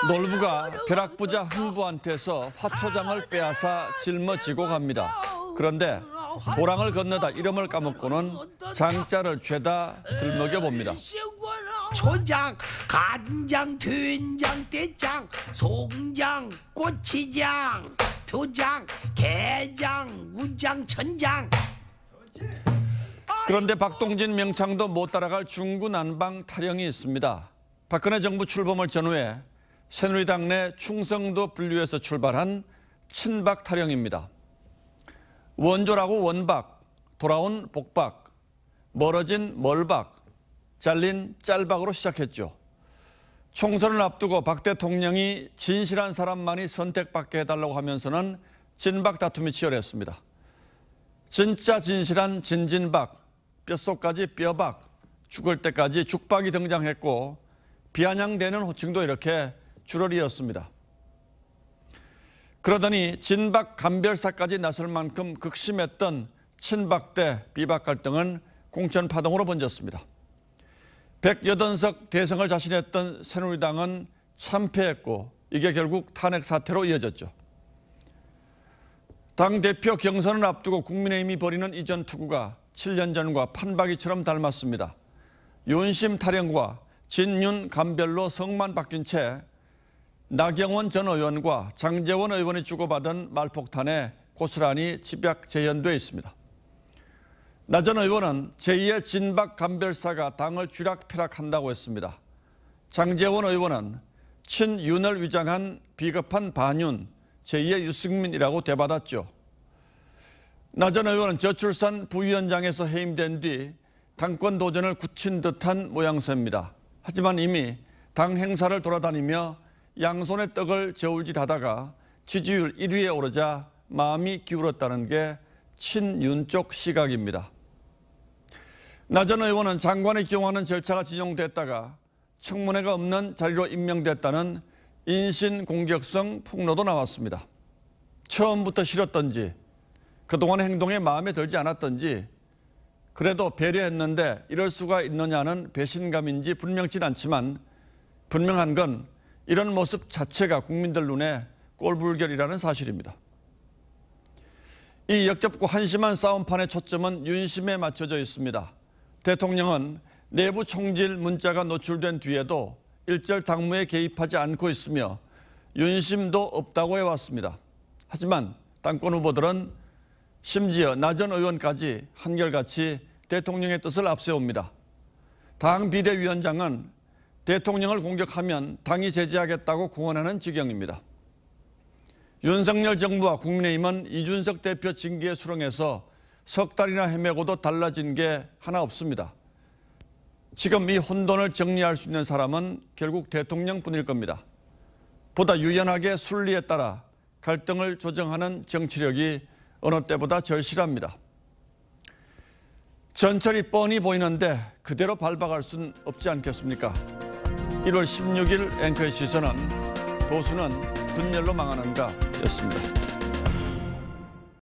한 놀부가 벼락부자 흥부한테서 화초장을 빼앗아 짊어지고 갑니다. 그런데 보랑을 건너다 이름을 까먹고는 장자를 죄다 들먹여 봅니다. 초장, 간장, 된장, 대장, 송장, 꼬치장, 도장, 게장, 우장, 천장. 그런데 박동진 명창도 못 따라갈 중구난방 타령이 있습니다. 박근혜 정부 출범을 전후에 새누리당 내 충성도 분류에서 출발한 친박 타령입니다. 원조라고 원박, 돌아온 복박, 멀어진 멀박, 잘린 짤박으로 시작했죠. 총선을 앞두고 박 대통령이 진실한 사람만이 선택받게 해달라고 하면서는 진박 다툼이 치열했습니다. 진짜 진실한 진진박, 뼛속까지 뼈박, 죽을 때까지 죽박이 등장했고 비아냥대는 호칭도 이렇게 줄어리었습니다. 그러더니 진박 감별사까지 나설 만큼 극심했던 친박 대 비박 갈등은 공천 파동으로 번졌습니다. 108석 대성을 자신했던 새누리당은 참패했고 이게 결국 탄핵 사태로 이어졌죠. 당 대표 경선을 앞두고 국민의힘이 벌이는 이전 투구가 7년 전과 판박이처럼 닮았습니다. 윤심 탈영과 진윤 감별로 성만 바뀐 채 나경원 전 의원과 장재원 의원이 주고받은 말폭탄에 고스란히 집약 재현돼 있습니다. 나 전 의원은 제2의 진박 감별사가 당을 쥐락펴락한다고 했습니다. 장재원 의원은 친윤을 위장한 비겁한 반윤, 제2의 유승민이라고 대받았죠. 나전 의원은 저출산 부위원장에서 해임된 뒤 당권 도전을 굳힌 듯한 모양새입니다. 하지만 이미 당 행사를 돌아다니며 양손의 떡을 저울질하다가 지지율 1위에 오르자 마음이 기울었다는 게 친윤 쪽 시각입니다. 나전 의원은 장관의 경우하는 절차가 진용됐다가 청문회가 없는 자리로 임명됐다는 인신 공격성 폭로도 나왔습니다. 처음부터 싫었던지 그동안의 행동에 마음에 들지 않았던지 그래도 배려했는데 이럴 수가 있느냐는 배신감인지 분명치 않지만 분명한 건 이런 모습 자체가 국민들 눈에 꼴불결이라는 사실입니다. 이 역겹고 한심한 싸움판의 초점은 윤심에 맞춰져 있습니다. 대통령은 내부 총질 문자가 노출된 뒤에도 일절 당무에 개입하지 않고 있으며 윤심도 없다고 해왔습니다. 하지만 당권 후보들은 심지어 나전 의원까지 한결같이 대통령의 뜻을 앞세웁니다. 당 비대위원장은 대통령을 공격하면 당이 제재하겠다고 공언하는 지경입니다. 윤석열 정부와 국민의힘은 이준석 대표 징계 수렁에서 석 달이나 헤매고도 달라진 게 하나 없습니다. 지금 이 혼돈을 정리할 수 있는 사람은 결국 대통령뿐일 겁니다. 보다 유연하게 순리에 따라 갈등을 조정하는 정치력이 어느 때보다 절실합니다. 전철이 뻔히 보이는데 그대로 밟아갈 순 없지 않겠습니까? 1월 16일 앵커의 시선은 보수는 분열로 망하는가 였습니다.